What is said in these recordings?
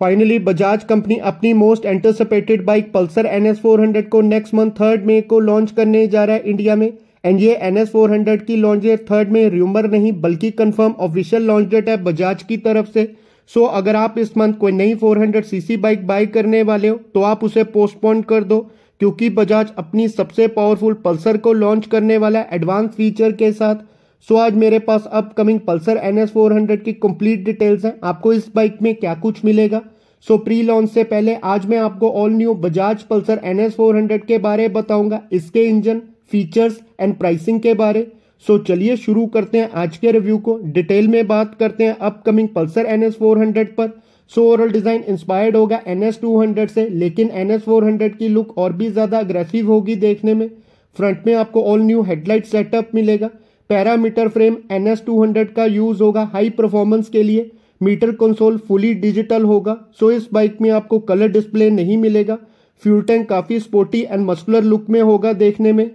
finally Bajaj company अपनी most anticipated bike Pulsar N S four hundred को next month third May को launch करने जा रहा है इंडिया में एंड ये एन एस फोर हंड्रेड की लॉन्च डेट थर्ड में र्यूमर नहीं बल्कि कंफर्म ऑफिशियल लॉन्च डेट है बजाज की तरफ से सो so, अगर आप इस मंथ कोई नई four hundred CC bike buy करने वाले हो तो आप उसे पोस्टपोन कर दो क्योंकि बजाज अपनी सबसे पावरफुल पल्सर को लॉन्च करने वाला है एडवांस फीचर के साथ सो आज मेरे पास upcoming Pulsar N S four hundred की कंप्लीट डिटेल्स हैं आपको इस बाइक में क्या कुछ मिलेगा सो प्री लॉन्च से पहले आज मैं आपको all new Bajaj Pulsar N S four hundred के बारे में बताऊंगा इसके इंजन फीचर्स एंड प्राइसिंग के बारे सो so, चलिए शुरू करते हैं आज के रिव्यू को डिटेल में बात करते हैं upcoming Pulsar N S four hundred पर सो ओवरऑल डिजाइन इंस्पायर्ड होगा एन एस टू हंड्रेड से लेकिन एन एस फोर हंड्रेड की लुक और भी ज्यादा अग्रेसिव होगी देखने में फ्रंट में आपको ऑल न्यू हेडलाइट सेटअप मिलेगा perimeter frame N S two hundred का यूज़ होगा हाई परफॉर्मेंस के लिए मीटर कंसोल फुली डिजिटल होगा सो इस बाइक में आपको कलर डिस्प्ले नहीं मिलेगा फ्यूल टैंक काफ़ी स्पोर्टी एंड मस्कुलर लुक में होगा देखने में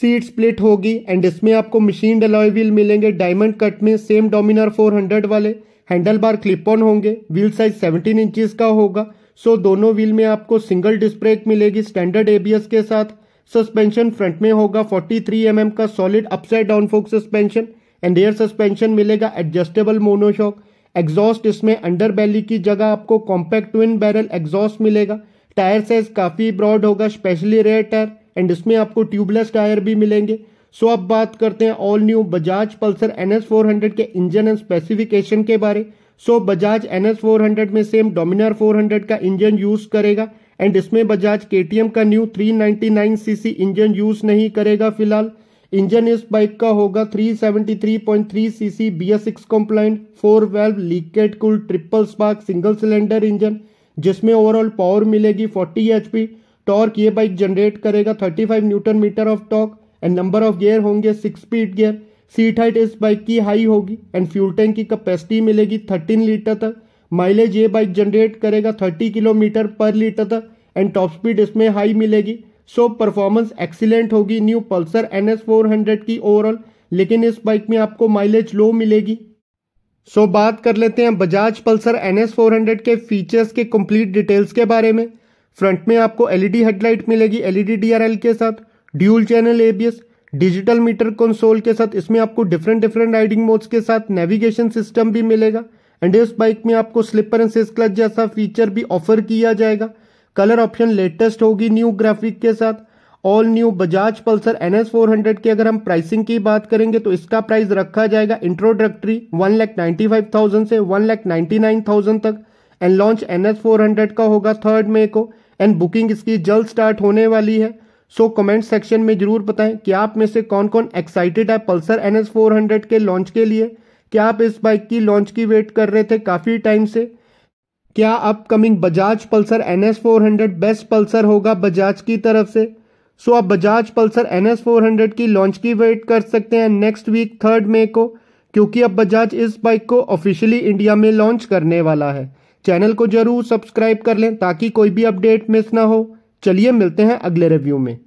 सीट स्प्लिट होगी एंड इसमें आपको मशीन अलॉय व्हील मिलेंगे डायमंड कट में सेम डोमिनर 400 वाले हैंडल बार क्लिप ऑन होंगे व्हील साइज 17 इंचेस का होगा सो दोनों व्हील में आपको सिंगल डिस्क ब्रेक मिलेगी स्टैंडर्ड एबीएस के साथ सस्पेंशन फ्रंट में होगा 43 थ्री mm का solid upside down fork suspension and air suspension मिलेगा एडजस्टेबल मोनोशॉक एग्जॉस्ट इसमें अंडर बैली की जगह आपको कॉम्पैक्ट ट्विन बैरल एग्जॉस्ट मिलेगा टायर साइज काफ़ी ब्रॉड होगा स्पेशली रेयर टायर एंड इसमें आपको ट्यूबलेस टायर भी मिलेंगे सो so, अब बात करते हैं all new Bajaj Pulsar N S four hundred के इंजन एंड स्पेसिफिकेशन के बारे so Bajaj N S four hundred में सेम डोमिनार फोर हंड्रेड का इंजन यूज करेगा एंड इसमें बजाज के का न्यू 399 सीसी इंजन यूज नहीं करेगा फिलहाल इंजन इस बाइक का होगा 373.3 CC six compliant four valve liquid cooled triple spark single cylinder engine जिसमें ओवरऑल पावर मिलेगी 40 एचपी टॉर्क ये बाइक जनरेट करेगा 35 newton metre of torque and number of gear होंगे six speed gear seat height इस bike की high होगी and fuel tank की capacity मिलेगी थर्टीन लीटर तक माइलेज ये बाइक जनरेट करेगा 30 किलोमीटर पर लीटर तक एंड टॉप स्पीड इसमें हाई मिलेगी सो परफॉर्मेंस एक्सीलेंट होगी न्यू पल्सर एन एस की ओवरऑल लेकिन इस बाइक में आपको माइलेज लो मिलेगी सो so, बात कर लेते हैं बजाज पल्सर एन एस के फीचर्स के कंप्लीट डिटेल्स के बारे में फ्रंट में आपको एलईडी हेडलाइट e मिलेगी एलईडी डीआरएल e के साथ dual channel ABS digital meter console के साथ इसमें आपको डिफरेंट डिफरेंट राइडिंग मोड्स के साथ नेविगेशन सिस्टम भी मिलेगा एंड इस बाइक में आपको स्लिपर एंड सिस क्लच जैसा फीचर भी ऑफर किया जाएगा कलर ऑप्शन लेटेस्ट होगी न्यू ग्राफिक के साथ all new Bajaj Pulsar N S four hundred की अगर हम प्राइसिंग की बात करेंगे तो इसका प्राइस रखा जाएगा introductory one lakh ninety five thousand से one lakh ninety nine thousand तक and launch N S four hundred का होगा थर्ड मे को एंड बुकिंग इसकी जल्द स्टार्ट होने वाली है सो कमेंट सेक्शन में जरूर बताएं कि आप में से कौन कौन एक्साइटेड है Pulsar N S four hundred के लॉन्च के लिए क्या आप इस बाइक की लॉन्च की वेट कर रहे थे काफ़ी टाइम से क्या upcoming Bajaj Pulsar N S four hundred best Pulsar होगा बजाज की तरफ से सो आप Bajaj Pulsar N S four hundred की लॉन्च की वेट कर सकते हैं नेक्स्ट वीक थर्ड मे को क्योंकि अब बजाज इस बाइक को ऑफिशियली इंडिया में लॉन्च करने वाला है चैनल को जरूर सब्सक्राइब कर लें ताकि कोई भी अपडेट मिस ना हो चलिए मिलते हैं अगले रिव्यू में